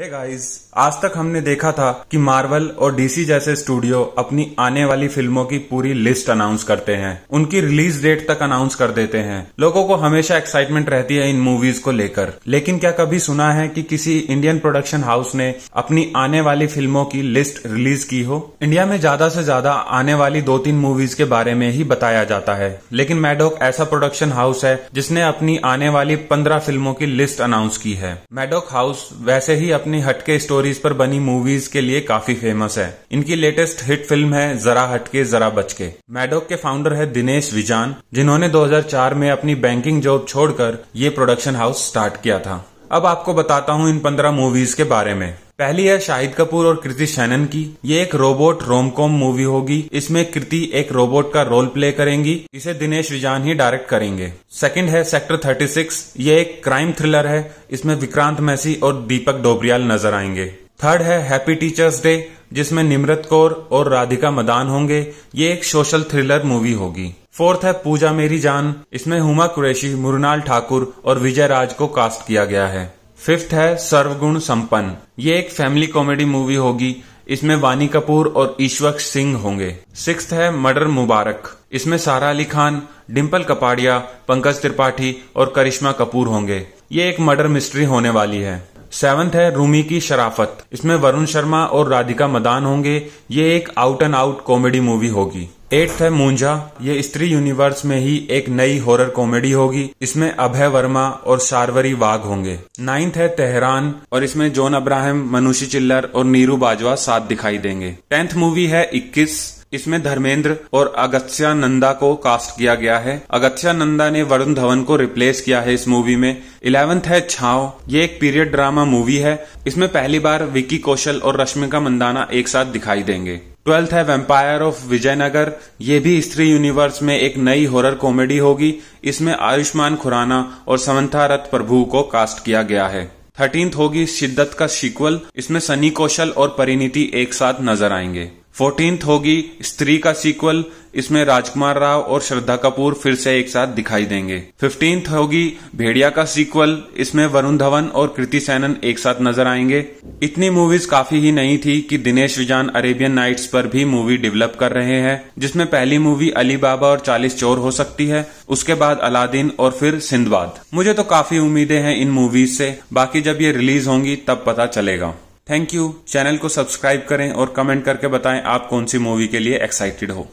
hey guys आज तक हमने देखा था कि मार्वल और डीसी जैसे स्टूडियो अपनी आने वाली फिल्मों की पूरी लिस्ट अनाउंस करते हैं उनकी रिलीज डेट तक अनाउंस कर देते हैं लोगों को हमेशा एक्साइटमेंट रहती है इन मूवीज को लेकर लेकिन क्या कभी सुना है कि किसी इंडियन प्रोडक्शन हाउस ने अपनी आने वाली फिल्मों की लिस्ट रिलीज की हो इंडिया में ज्यादा से ज्यादा आने वाली दो तीन मूवीज के बारे में ही बताया जाता है लेकिन मैडोक ऐसा प्रोडक्शन हाउस है जिसने अपनी आने वाली पंद्रह फिल्मों की लिस्ट अनाउंस की है मैडोक हाउस वैसे ही अपनी हटके स्टोरीज पर बनी मूवीज के लिए काफी फेमस है इनकी लेटेस्ट हिट फिल्म है जरा हटके जरा बचके मैडोक के फाउंडर है दिनेश विजान जिन्होंने 2004 में अपनी बैंकिंग जॉब छोड़कर ये प्रोडक्शन हाउस स्टार्ट किया था अब आपको बताता हूँ इन पंद्रह मूवीज के बारे में पहली है शाहिद कपूर और कृति शैनन की ये एक रोबोट रोमकॉम मूवी होगी इसमें कृति एक रोबोट का रोल प्ले करेंगी इसे दिनेश रिजान ही डायरेक्ट करेंगे सेकंड है सेक्टर 36 ये एक क्राइम थ्रिलर है इसमें विक्रांत मैसी और दीपक डोबरियाल नजर आएंगे थर्ड है हैप्पी टीचर्स डे जिसमें निमरत कौर और राधिका मदान होंगे ये एक सोशल थ्रिलर मूवी होगी फोर्थ है पूजा मेरी जान इसमें हुमा कुरैशी मुरनाल ठाकुर और विजय राज को कास्ट किया गया है फिफ्थ है सर्वगुण संपन्न ये एक फैमिली कॉमेडी मूवी होगी इसमें वानी कपूर और ईश्वर सिंह होंगे सिक्स है मर्डर मुबारक इसमें सारा अली खान डिम्पल कपाड़िया पंकज त्रिपाठी और करिश्मा कपूर होंगे ये एक मर्डर मिस्ट्री होने वाली है सेवंथ है रूमी की शराफत इसमें वरुण शर्मा और राधिका मदान होंगे ये एक out and out comedy movie होगी एट्थ है मूंझा ये स्त्री यूनिवर्स में ही एक नई हॉरर कॉमेडी होगी इसमें अभय वर्मा और शारवरी वाघ होंगे नाइन्थ है तेहरान और इसमें जॉन अब्राहम मनुषी चिल्लर और नीरू बाजवा साथ दिखाई देंगे टेंथ मूवी है इक्कीस इसमें धर्मेंद्र और अगस्त्या नंदा को कास्ट किया गया है अगत्या नंदा ने वरुण धवन को रिप्लेस किया है इस मूवी में इलेवेंथ है छाव ये एक पीरियड ड्रामा मूवी है इसमें पहली बार विक्की कौशल और रश्मिका मंदाना एक साथ दिखाई देंगे ट्वेल्थ है वेम्पायर ऑफ विजयनगर ये भी स्त्री यूनिवर्स में एक नई हॉरर कॉमेडी होगी इसमें आयुष्मान खुराना और समन्था रथ प्रभु को कास्ट किया गया है थर्टींथ होगी शिद्दत का सीक्वल इसमें सनी कौशल और परिणीति एक साथ नजर आएंगे फोर्टींथ होगी स्त्री का सीक्वल इसमें राजकुमार राव और श्रद्धा कपूर फिर से एक साथ दिखाई देंगे फिफ्टींथ होगी भेड़िया का सीक्वल इसमें वरुण धवन और कृति सैनन एक साथ नजर आएंगे इतनी मूवीज काफी ही नहीं थी कि दिनेश विजान अरेबियन नाइट्स पर भी मूवी डेवलप कर रहे हैं जिसमें पहली मूवी अली बाबा और चालीस चोर हो सकती है उसके बाद अलादीन और फिर सिंधवाद मुझे तो काफी उम्मीदें हैं इन मूवीज से बाकी जब ये रिलीज होंगी तब पता चलेगा थैंक यू चैनल को सब्सक्राइब करें और कमेंट करके बताएं आप कौन सी मूवी के लिए एक्साइटेड हो